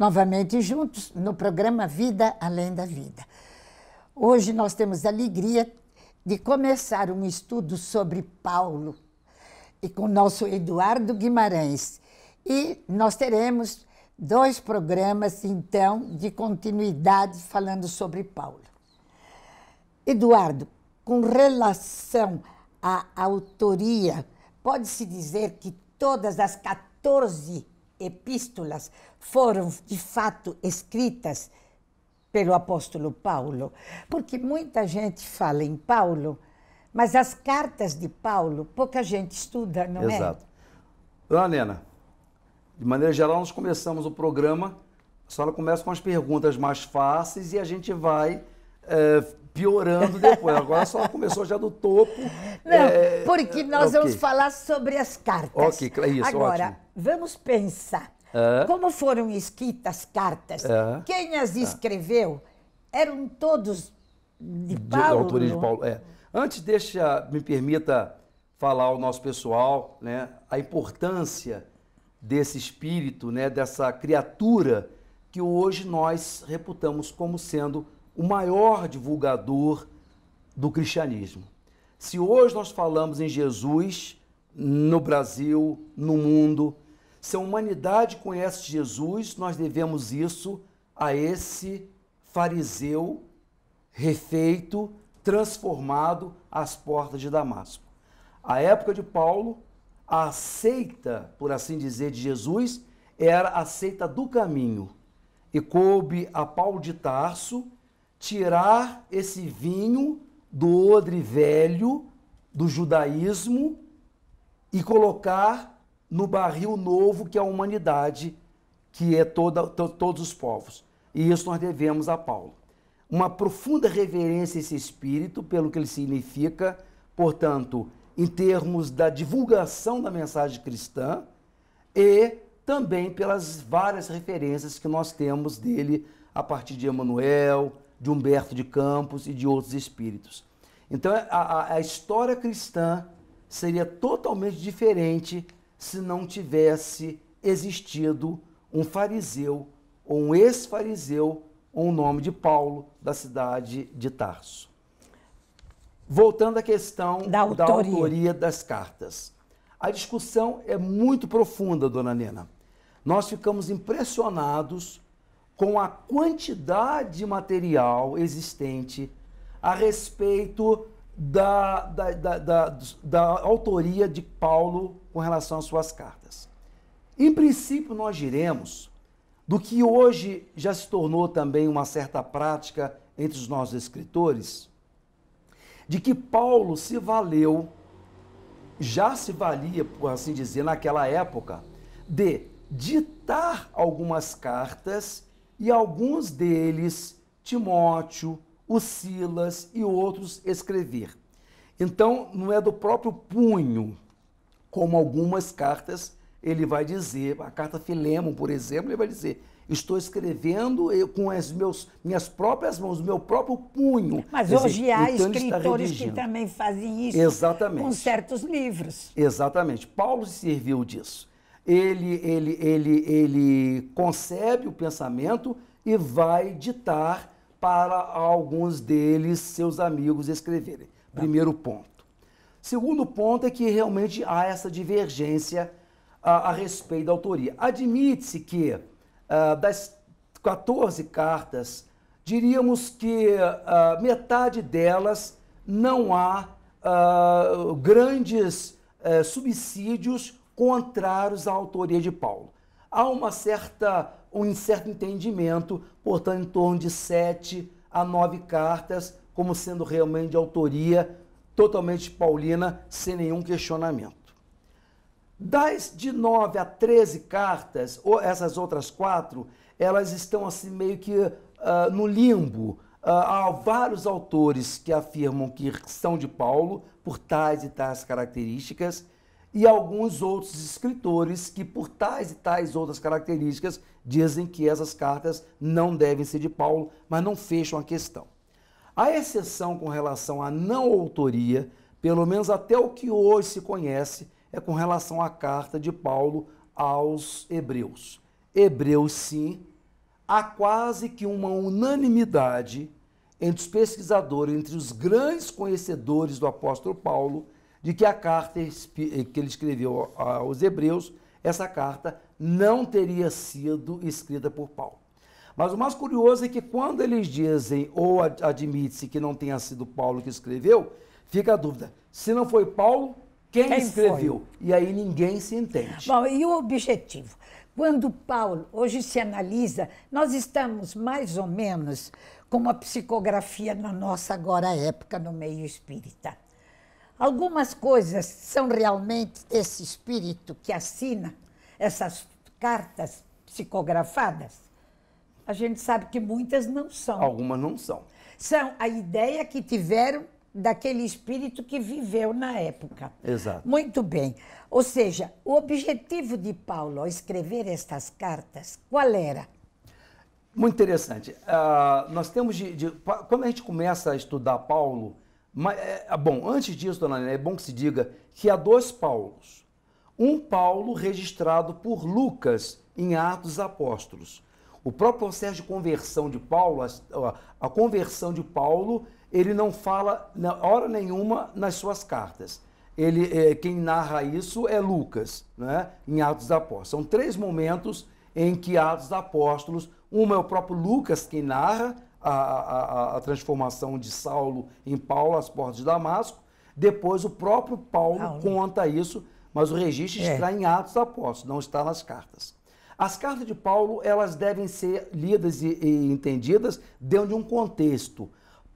novamente juntos no programa Vida Além da Vida. Hoje nós temos a alegria de começar um estudo sobre Paulo e com o nosso Eduardo Guimarães. E nós teremos dois programas, então, de continuidade falando sobre Paulo. Eduardo, com relação à autoria, pode-se dizer que todas as 14 epístolas foram de fato escritas pelo apóstolo Paulo, porque muita gente fala em Paulo, mas as cartas de Paulo pouca gente estuda, não Exato. é? Exato. Dona Nena, de maneira geral, nós começamos o programa, a senhora começa com as perguntas mais fáceis e a gente vai é, piorando depois. Agora a senhora começou já do topo. Não, é... porque é, nós é okay. vamos falar sobre as cartas. Ok, é isso, Agora, ótimo Vamos pensar. Como foram escritas cartas? Quem as tá. escreveu? Eram todos de Paulo. De, de é? Paulo, é. Antes, deixa, me permita falar ao nosso pessoal né, a importância desse espírito, né, dessa criatura que hoje nós reputamos como sendo o maior divulgador do cristianismo. Se hoje nós falamos em Jesus no Brasil, no mundo, se a humanidade conhece Jesus, nós devemos isso a esse fariseu refeito, transformado às portas de Damasco. A época de Paulo, a aceita, por assim dizer, de Jesus era a seita do caminho. E coube a Paulo de Tarso tirar esse vinho do odre velho do judaísmo e colocar no barril novo que é a humanidade, que é toda, to, todos os povos. E isso nós devemos a Paulo. Uma profunda reverência a esse espírito, pelo que ele significa, portanto, em termos da divulgação da mensagem cristã e também pelas várias referências que nós temos dele a partir de Emanuel, de Humberto de Campos e de outros espíritos. Então, é, a, a história cristã seria totalmente diferente se não tivesse existido um fariseu ou um ex-fariseu com o nome de Paulo da cidade de Tarso. Voltando à questão da autoria. da autoria das cartas. A discussão é muito profunda, dona Nena. Nós ficamos impressionados com a quantidade de material existente a respeito da, da, da, da, da autoria de Paulo com relação às suas cartas. Em princípio, nós diremos do que hoje já se tornou também uma certa prática entre os nossos escritores, de que Paulo se valeu, já se valia, por assim dizer, naquela época, de ditar algumas cartas e alguns deles, Timóteo, o Silas e outros, escrever. Então, não é do próprio punho, como algumas cartas ele vai dizer, a carta Filemon, por exemplo, ele vai dizer, estou escrevendo com as meus, minhas próprias mãos, meu próprio punho. Mas Quer hoje há então escritores que também fazem isso Exatamente. com certos livros. Exatamente. Paulo se serviu disso. Ele, ele, ele, ele concebe o pensamento e vai ditar para alguns deles, seus amigos, escreverem. Tá. Primeiro ponto. Segundo ponto é que realmente há essa divergência a, ah, a respeito da autoria. Admite-se que uh, das 14 cartas, diríamos que uh, metade delas não há uh, grandes eh, subsídios contrários à autoria de Paulo. Há uma certa, um certo entendimento, portanto, em torno de sete a nove cartas, como sendo realmente de autoria totalmente paulina, sem nenhum questionamento. Das de 9 a 13 cartas, ou essas outras quatro, elas estão assim meio que uh, no limbo. Uh, há vários autores que afirmam que são de Paulo, por tais e tais características, e alguns outros escritores que, por tais e tais outras características, dizem que essas cartas não devem ser de Paulo, mas não fecham a questão. A exceção com relação à não autoria, pelo menos até o que hoje se conhece, é com relação à carta de Paulo aos Hebreus. Hebreus, sim, há quase que uma unanimidade entre os pesquisadores, entre os grandes conhecedores do apóstolo Paulo, de que a carta que ele escreveu aos Hebreus, essa carta não teria sido escrita por Paulo. Mas o mais curioso é que quando eles dizem ou admite-se que não tenha sido Paulo que escreveu, fica a dúvida. Se não foi Paulo, quem, quem escreveu? Foi? E aí ninguém se entende. Bom, e o objetivo? Quando Paulo hoje se analisa, nós estamos mais ou menos com uma psicografia na nossa agora época no meio espírita. Algumas coisas são realmente esse espírito que assina essas cartas psicografadas a gente sabe que muitas não são. Algumas não são. São a ideia que tiveram daquele espírito que viveu na época. Exato. Muito bem. Ou seja, o objetivo de Paulo ao escrever estas cartas, qual era? Muito interessante. Uh, nós temos de, de, Quando a gente começa a estudar Paulo, mas, é, ah, bom, antes disso, dona Helena, é bom que se diga que há dois Paulos. Um Paulo registrado por Lucas em Atos Apóstolos. O próprio processo de conversão de Paulo, a, a conversão de Paulo, ele não fala na hora nenhuma nas suas cartas. Ele, é, quem narra isso é Lucas, né, em Atos dos Apóstolos. São três momentos em que Atos dos Apóstolos, uma é o próprio Lucas que narra a, a, a transformação de Saulo em Paulo às portas de Damasco, depois o próprio Paulo, conta isso, mas o registro é. está em Atos dos Apóstolos, não está nas cartas. As cartas de Paulo, elas devem ser lidas e, e entendidas dentro de um contexto.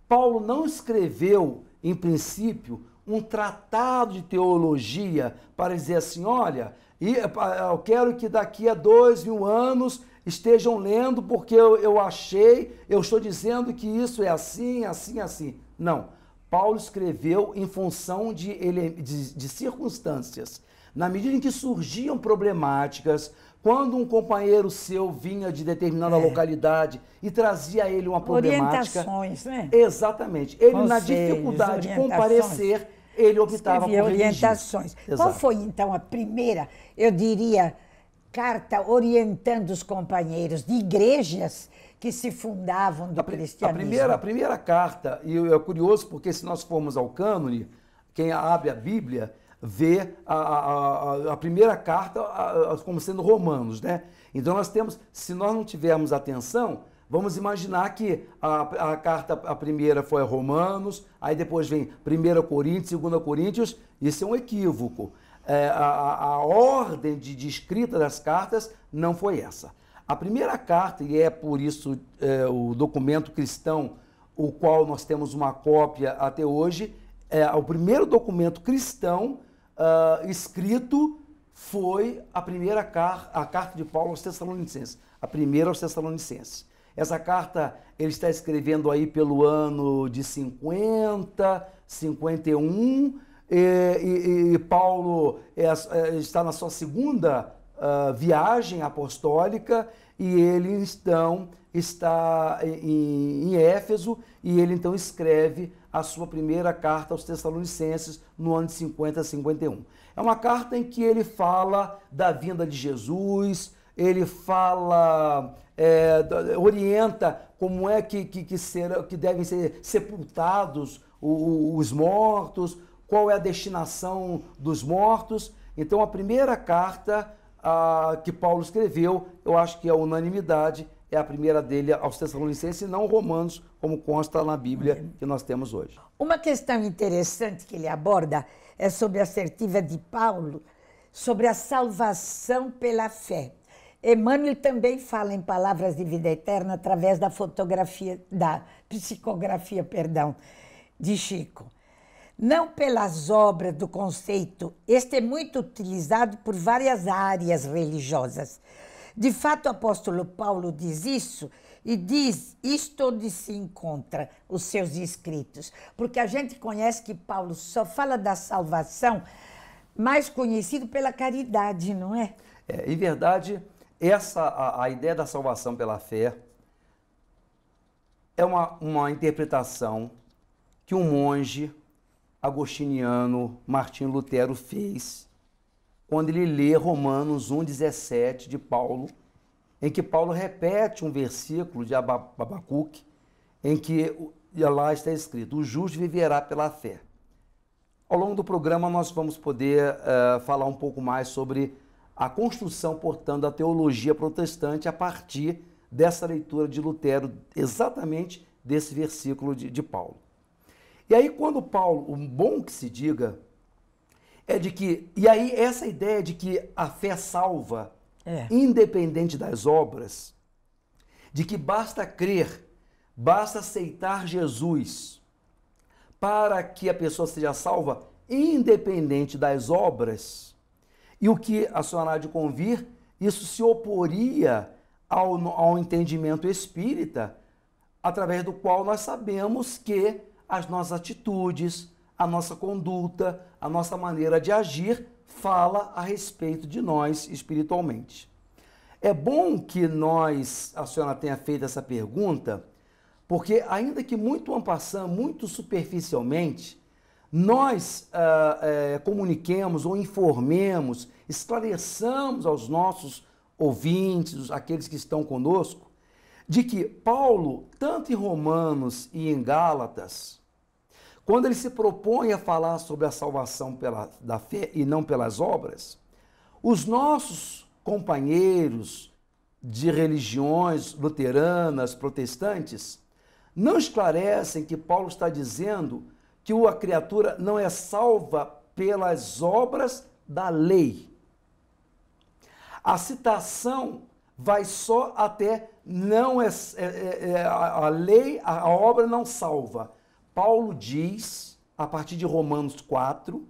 Paulo não escreveu, em princípio, um tratado de teologia para dizer assim: olha, eu quero que daqui a dois mil anos estejam lendo porque eu, eu achei, eu estou dizendo que isso é assim, assim, assim. Não. Paulo escreveu em função de, ele, de, de circunstâncias. Na medida em que surgiam problemáticas, quando um companheiro seu vinha de determinada é. localidade e trazia a ele uma problemática. Orientações, né? Exatamente. Ele, Conselhos, na dificuldade de comparecer, ele optava por orientações. Qual foi, então, a primeira, eu diria, carta orientando os companheiros de igrejas que se fundavam do a cristianismo? A primeira, a primeira carta, e é curioso porque se nós formos ao cânone, quem abre a Bíblia vê a, a, a primeira carta como sendo Romanos, né? Então nós temos, se nós não tivermos atenção, Vamos imaginar que a, a, carta, a primeira foi a Romanos, aí depois vem 1 Coríntios, 2 Coríntios, isso é um equívoco. É, a, a, ordem de, de, escrita das cartas não foi essa. A primeira carta, e é por isso é, o documento cristão, o qual nós temos uma cópia até hoje, é o primeiro documento cristão uh, escrito foi a primeira car a carta de Paulo aos Tessalonicenses, a primeira aos Tessalonicenses. Essa carta ele está escrevendo aí pelo ano de 50, 51, e, e, e Paulo é, é, está na sua segunda uh, viagem apostólica e ele então está em, em Éfeso e ele então escreve a sua primeira carta aos Tessalonicenses, no ano de 50 a 51. É uma carta em que ele fala da vinda de Jesus, ele fala, é, orienta como é que, que, que, que devem ser sepultados os, os mortos, qual é a destinação dos mortos. Então, a primeira carta que Paulo escreveu, eu acho que é unanimidade, é a primeira dele aos Tessalonicenses e não Romanos, como consta na Bíblia que nós temos hoje. Uma questão interessante que ele aborda é sobre a assertiva de Paulo, sobre a salvação pela fé. Emmanuel também fala em palavras de vida eterna através da fotografia, da psicografia, perdão, de Chico. Não pelas obras do conceito, este é muito utilizado por várias áreas religiosas, de fato, o apóstolo Paulo diz isso e diz isto onde se encontra os seus escritos, porque a gente conhece que Paulo só fala da salvação, mais conhecido pela caridade, não é? é em verdade, essa a, a ideia da salvação pela fé é uma, uma interpretação que um monge agostiniano, Martinho Lutero, fez quando ele lê Romanos 1,17 de Paulo, em que Paulo repete um versículo de Abacuque, em que lá está escrito: O justo viverá pela fé. Ao longo do programa, nós vamos poder uh, falar um pouco mais sobre a construção, portanto, da teologia protestante a partir dessa leitura de Lutero, exatamente desse versículo de, de Paulo. E aí, quando Paulo, um bom que se diga, é de que. E aí, essa ideia de que a fé salva, é. independente das obras, de que basta crer, basta aceitar Jesus para que a pessoa seja salva, independente das obras. E o que a senhora há de convir, isso se oporia ao, ao entendimento espírita, através do qual nós sabemos que as nossas atitudes, a nossa conduta, a nossa maneira de agir fala a respeito de nós espiritualmente. É bom que nós, a senhora tenha feito essa pergunta, porque ainda que muito ampassando, muito superficialmente, nós ah, eh, comuniquemos ou informemos, esclareçamos aos nossos ouvintes, aqueles que estão conosco, de que Paulo, tanto em Romanos e em Gálatas, quando ele se propõe a falar sobre a salvação pela, da fé e não pelas obras, os nossos companheiros de religiões luteranas, protestantes, não esclarecem que Paulo está dizendo que a criatura não é salva pelas obras da lei. A citação vai só até não é, é, é, é a lei, a obra não salva. Paulo diz, a partir de Romanos 4,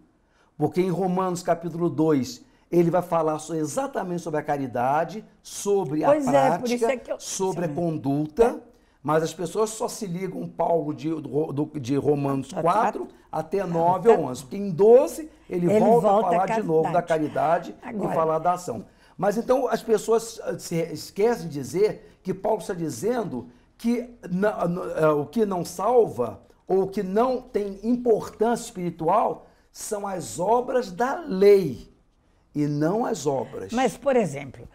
porque em Romanos capítulo 2 ele vai falar exatamente sobre a caridade, sobre pois a é, é prática, é, é eu... sobre a conduta, mas as pessoas só se ligam Paulo de, do, de Romanos 4 até 9 ou 11, porque em 12 ele, ele volta, volta, a falar a de novo da caridade Agora. e falar da ação. Mas então as pessoas eh, se esquecem de dizer que Paulo está dizendo que eh, o que não salva ou que não tem importância espiritual são as obras da lei e não as obras. Mas, por exemplo,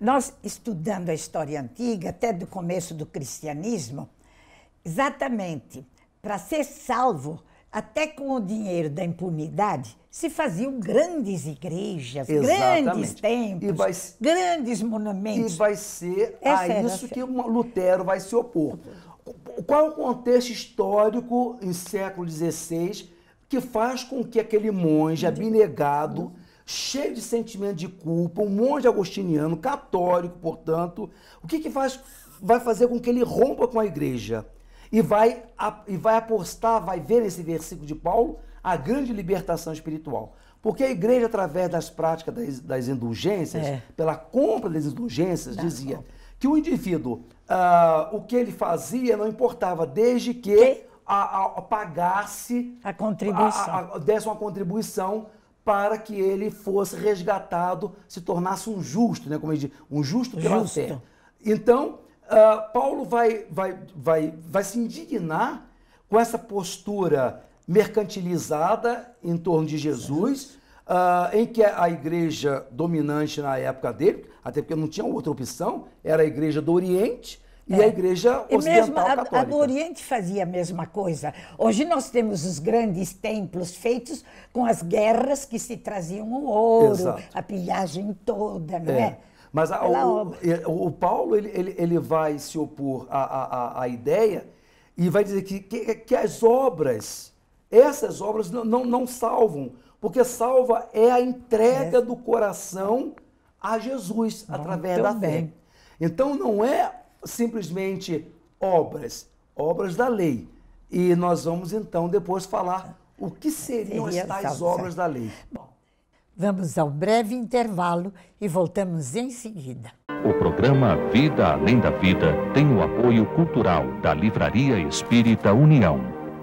nós estudando a história antiga, até do começo do cristianismo, exatamente para ser salvo, até com o dinheiro da impunidade, se faziam grandes igrejas, Exatamente. grandes templos, grandes monumentos. E vai ser Essa a isso a... que Lutero vai se opor. Qual é o contexto histórico em século XVI que faz com que aquele monge abnegado, cheio de sentimento de culpa, um monge agostiniano, católico, portanto, o que, que faz, vai fazer com que ele rompa com a igreja? E vai, e vai apostar, vai ver nesse versículo de Paulo, a grande libertação espiritual. Porque a igreja, através das práticas das, das indulgências, é. pela compra das indulgências, Dá dizia: compra que o indivíduo, uh, o que ele fazia não importava, desde que, que? A, a, a, pagasse a contribuição. A, a, desse uma contribuição para que ele fosse resgatado, se tornasse um justo, né? como ele diz, um justo pela justo. Então, uh, Paulo vai, vai, vai, vai se indignar com essa postura mercantilizada em torno de Jesus, uh, em que a igreja dominante na época dele, até porque não tinha outra opção, era a igreja do Oriente, e é. a igreja ocidental e mesmo a, católica. A do Oriente fazia a mesma coisa. Hoje nós temos os grandes templos feitos com as guerras que se traziam o ouro, Exato. a pilhagem toda, não é? é? Mas a, o, o, Paulo ele, ele, ele, vai se opor à, à, à ideia e vai dizer que, que, que as obras, essas obras não, não, não salvam porque salva é a entrega é. do coração a Jesus através da bem. fé. Então não é simplesmente obras, obras da lei. E nós vamos então depois falar o que seriam Seria as tais obras da lei. Bom, vamos ao breve intervalo e voltamos em seguida. O programa Vida Além da Vida tem o apoio cultural da Livraria Espírita União.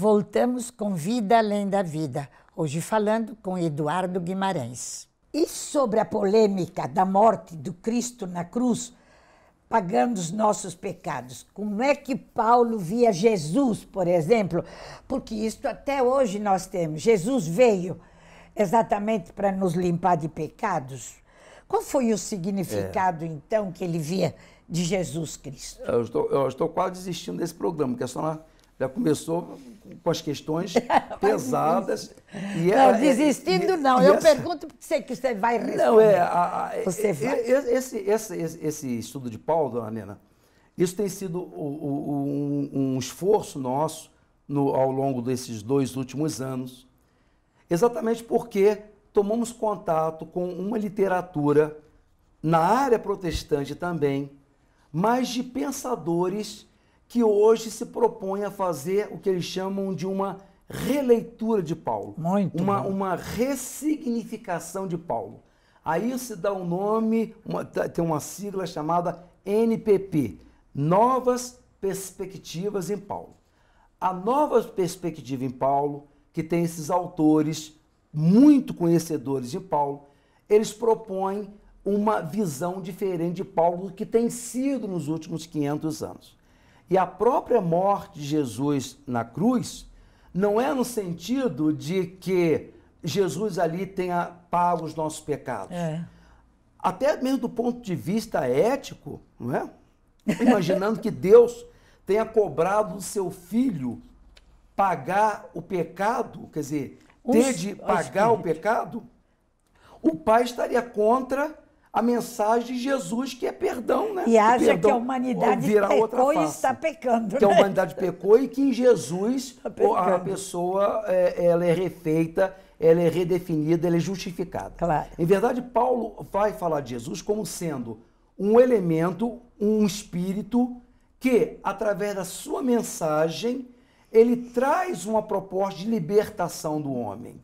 Voltamos com Vida Além da Vida, hoje falando com Eduardo Guimarães. E sobre a polêmica da morte do Cristo na cruz, pagando os nossos pecados. Como é que Paulo via Jesus, por exemplo? Porque isto até hoje nós temos. Jesus veio exatamente para nos limpar de pecados. Qual foi o significado, é. então, que ele via de Jesus Cristo? Eu estou, eu estou quase desistindo desse programa, porque é só na já começou com as questões pesadas. e não, é, desistindo não. Eu essa... pergunto porque sei que você vai responder. Não, é, a, a, é, você é, vai. Esse, esse, esse, esse, estudo de Paulo, dona Nena, isso tem sido um, um, um esforço nosso no, ao longo desses dois últimos anos, exatamente porque tomamos contato com uma literatura na área protestante também, mas de pensadores que hoje se propõe a fazer o que eles chamam de uma releitura de Paulo. Muito. Uma, bom. uma ressignificação de Paulo. Aí se dá o um nome, uma, tá, tem uma sigla chamada NPP Novas Perspectivas em Paulo. A nova perspectiva em Paulo, que tem esses autores muito conhecedores de Paulo, eles propõem uma visão diferente de Paulo que tem sido nos últimos 500 anos. E a própria morte de Jesus na cruz não é no sentido de que Jesus ali tenha pago os nossos pecados. É. Até mesmo do ponto de vista ético, não é? Imaginando que Deus tenha cobrado do seu filho pagar o pecado, quer dizer, ter de pagar o pecado, o pai estaria contra a mensagem de Jesus, que é perdão, né? E acha perdão, que a humanidade pecou e está pecando. Que né? a humanidade pecou e que em Jesus tá a pessoa é, ela é refeita, ela é redefinida, ela é justificada. Claro. Em verdade, Paulo vai falar de Jesus como sendo um elemento, um espírito que, através da sua mensagem, ele traz uma proposta de libertação do homem.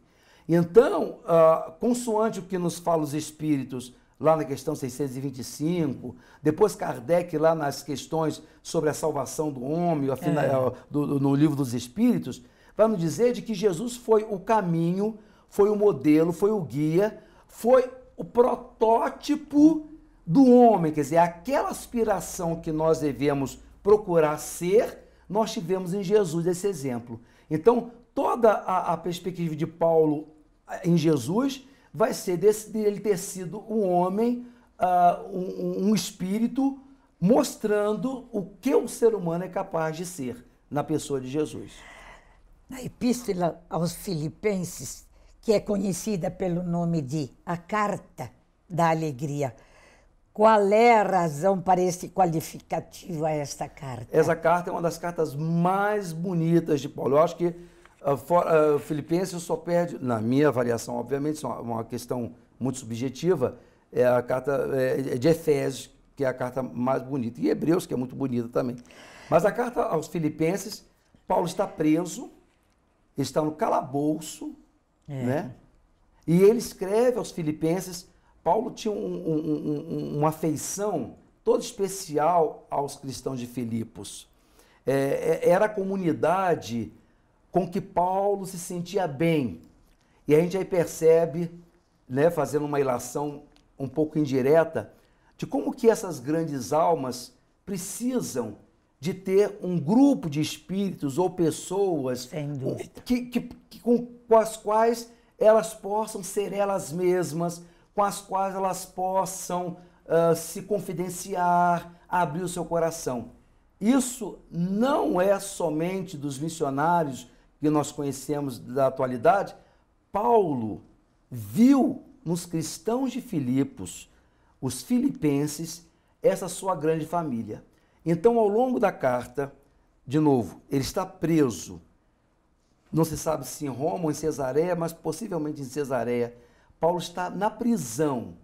Então, uh, consoante o que nos fala os Espíritos, lá na questão 625, depois Kardec lá nas questões sobre a salvação do homem, é. Eh, do, do, no livro dos Espíritos, vai nos dizer de que Jesus foi o caminho, foi o modelo, foi o guia, foi o protótipo do homem, quer dizer, aquela aspiração que nós devemos procurar ser, nós tivemos em Jesus esse exemplo. Então, toda a, a perspectiva de Paulo eh, em Jesus vai ser desse, dele ter sido um homem, uh, um, um espírito, mostrando o que o ser humano é capaz de ser na pessoa de Jesus. Na Epístola aos Filipenses, que é conhecida pelo nome de a Carta da Alegria, qual é a razão para esse qualificativo a esta carta? Essa carta é uma das cartas mais bonitas de Paulo. Eu acho que ah, for, uh, ah, Filipenses só perde, na minha avaliação, obviamente, é uma questão muito subjetiva, é a carta é, é, de Efésios, que é a carta mais bonita, e Hebreus, que é muito bonita também. Mas a carta aos Filipenses, Paulo está preso, está no calabouço, é. né? E ele escreve aos Filipenses. Paulo tinha um, um, um, uma afeição toda especial aos cristãos de Filipos. É, é era a comunidade com que Paulo se sentia bem. E a gente aí percebe, né, fazendo uma ilação um pouco indireta, de como que essas grandes almas precisam de ter um grupo de espíritos ou pessoas que, que, que, com, com as quais elas possam ser elas mesmas, com as quais elas possam uh, se confidenciar, abrir o seu coração. Isso não é somente dos missionários, que nós conhecemos da atualidade, Paulo viu nos cristãos de Filipos, os filipenses, essa sua grande família. Então, ao longo da carta, de novo, ele está preso. Não se sabe se em Roma ou em Cesareia, mas possivelmente em Cesareia. Paulo está na prisão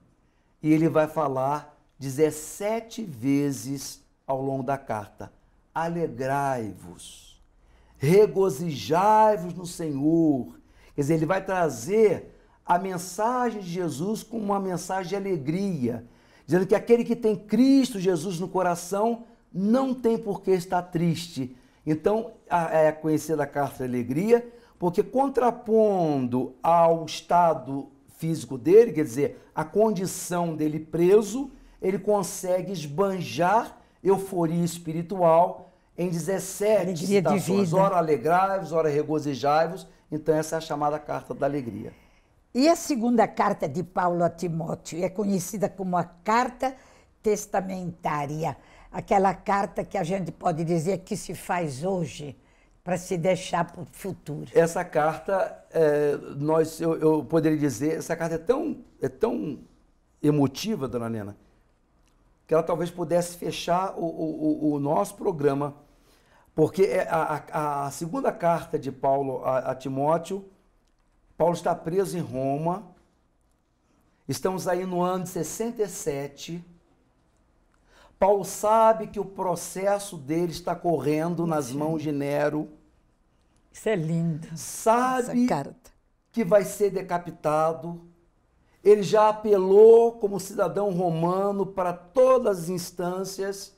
e ele vai falar 17 vezes ao longo da carta: alegrai-vos regozijai-vos no Senhor. Quer dizer, ele vai trazer a mensagem de Jesus como uma mensagem de alegria, dizendo que aquele que tem Cristo Jesus no coração não tem por que estar triste. Então, é conhecida a carta alegria, porque contrapondo ao estado físico dele, quer dizer, a condição dele preso, ele consegue esbanjar euforia espiritual em 17 dias citações, vida. ora alegrai-vos, ora regozijai-vos. Então, essa é a chamada carta da alegria. E a segunda carta de Paulo a Timóteo é conhecida como a carta testamentária, aquela carta que a gente pode dizer que se faz hoje para se deixar para o futuro. Essa carta, é, nós, eu, eu, poderia dizer, essa carta é tão, é tão emotiva, dona Nena, que ela talvez pudesse fechar o, o, o nosso programa, porque é, a, a, a, segunda carta de Paulo a, a Timóteo, Paulo está preso em Roma, estamos aí no ano de 67. Paulo sabe que o processo dele está correndo nas mãos de Nero. Isso é lindo. Sabe que vai ser decapitado ele já apelou como cidadão romano para todas as instâncias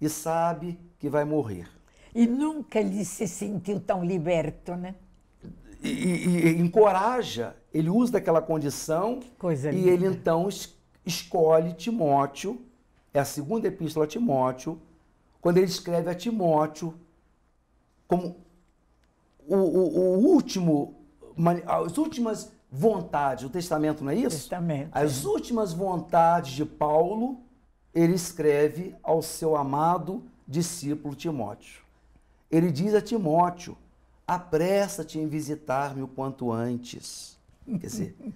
e sabe que vai morrer. E nunca ele se sentiu tão liberto, né? E, e, e encoraja, ele usa daquela condição e ele então es escolhe Timóteo, é a segunda epístola a Timóteo, quando ele escreve a Timóteo como o, o, o último, as últimas Vontade. o testamento não é isso? Testamento. As é. últimas vontades de Paulo, ele escreve ao seu amado discípulo Timóteo. Ele diz a Timóteo: apressa-te em visitar-me o quanto antes. Quer dizer,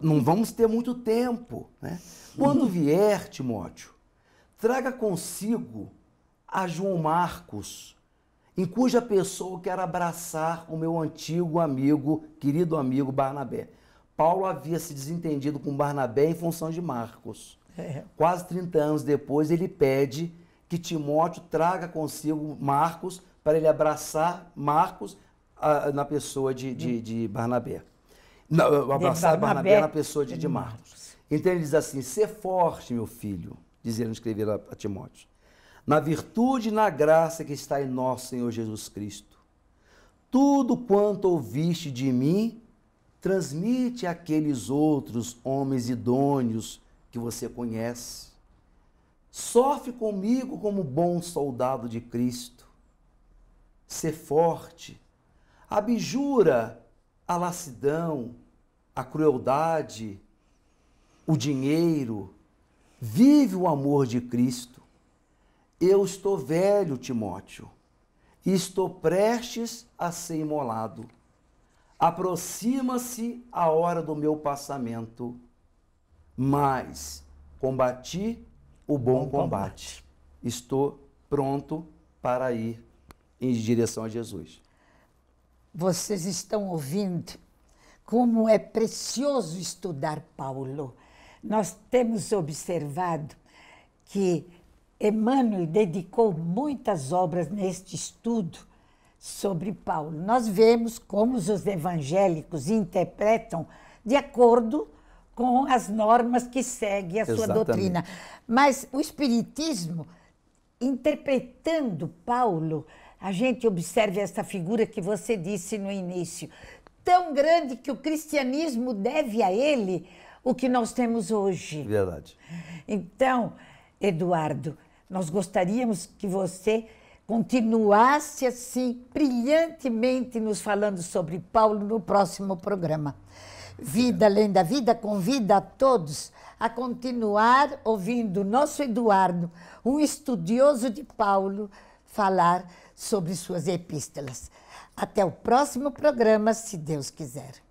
não vamos ter muito tempo. Né? Quando vier, Timóteo, traga consigo a João Marcos, em cuja pessoa eu quero abraçar o meu antigo amigo, querido amigo Barnabé. Paulo havia se desentendido com Barnabé em função de Marcos. É. Quase 30 anos depois, ele pede que Timóteo traga consigo Marcos para ele abraçar Marcos na pessoa de, de, de Barnabé. abraçar Barnabé, Barnabé, na pessoa de, de Marcos. Então ele diz assim: ser forte, meu filho, diz ele escrever a, a Timóteo na virtude e na graça que está em nosso Senhor Jesus Cristo. Tudo quanto ouviste de mim, transmite àqueles outros homens idôneos que você conhece. Sofre comigo como bom soldado de Cristo. Ser forte, abjura a lassidão, a crueldade, o dinheiro. Vive o amor de Cristo eu estou velho, Timóteo, e estou prestes a ser imolado. Aproxima-se a hora do meu passamento, mas combati o bom, bom combate. combate. Estou pronto para ir em direção a Jesus. Vocês estão ouvindo como é precioso estudar Paulo. Nós temos observado que Emmanuel dedicou muitas obras neste estudo sobre Paulo. Nós vemos como os evangélicos interpretam de acordo com as normas que segue a Exatamente. sua doutrina. Mas o Espiritismo, interpretando Paulo, a gente observa essa figura que você disse no início, tão grande que o cristianismo deve a ele o que nós temos hoje. Verdade. Então, Eduardo, nós gostaríamos que você continuasse assim brilhantemente nos falando sobre Paulo no próximo programa. Vida Além da Vida convida a todos a continuar ouvindo o nosso Eduardo, um estudioso de Paulo, falar sobre suas epístolas. Até o próximo programa, se Deus quiser.